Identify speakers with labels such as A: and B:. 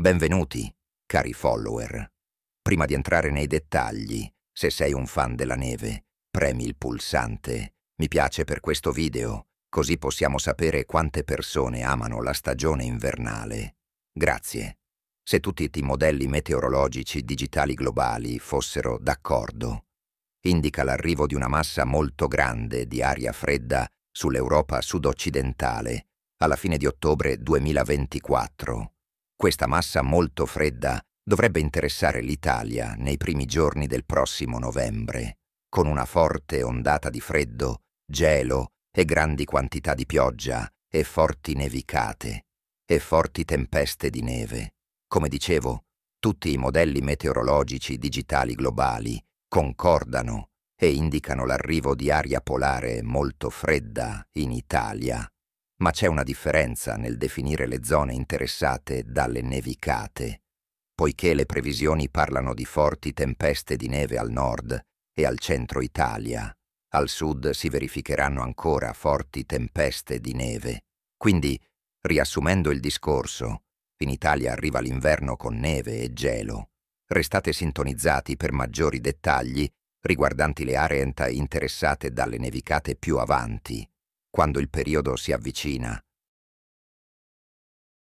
A: Benvenuti, cari follower. Prima di entrare nei dettagli, se sei un fan della neve, premi il pulsante mi piace per questo video, così possiamo sapere quante persone amano la stagione invernale. Grazie. Se tutti i modelli meteorologici digitali globali fossero d'accordo, indica l'arrivo di una massa molto grande di aria fredda sull'Europa sud-occidentale alla fine di ottobre 2024 questa massa molto fredda dovrebbe interessare l'Italia nei primi giorni del prossimo novembre, con una forte ondata di freddo, gelo e grandi quantità di pioggia e forti nevicate e forti tempeste di neve. Come dicevo, tutti i modelli meteorologici digitali globali concordano e indicano l'arrivo di aria polare molto fredda in Italia ma c'è una differenza nel definire le zone interessate dalle nevicate, poiché le previsioni parlano di forti tempeste di neve al nord e al centro Italia. Al sud si verificheranno ancora forti tempeste di neve. Quindi, riassumendo il discorso, in Italia arriva l'inverno con neve e gelo. Restate sintonizzati per maggiori dettagli riguardanti le aree interessate dalle nevicate più avanti quando il periodo si avvicina,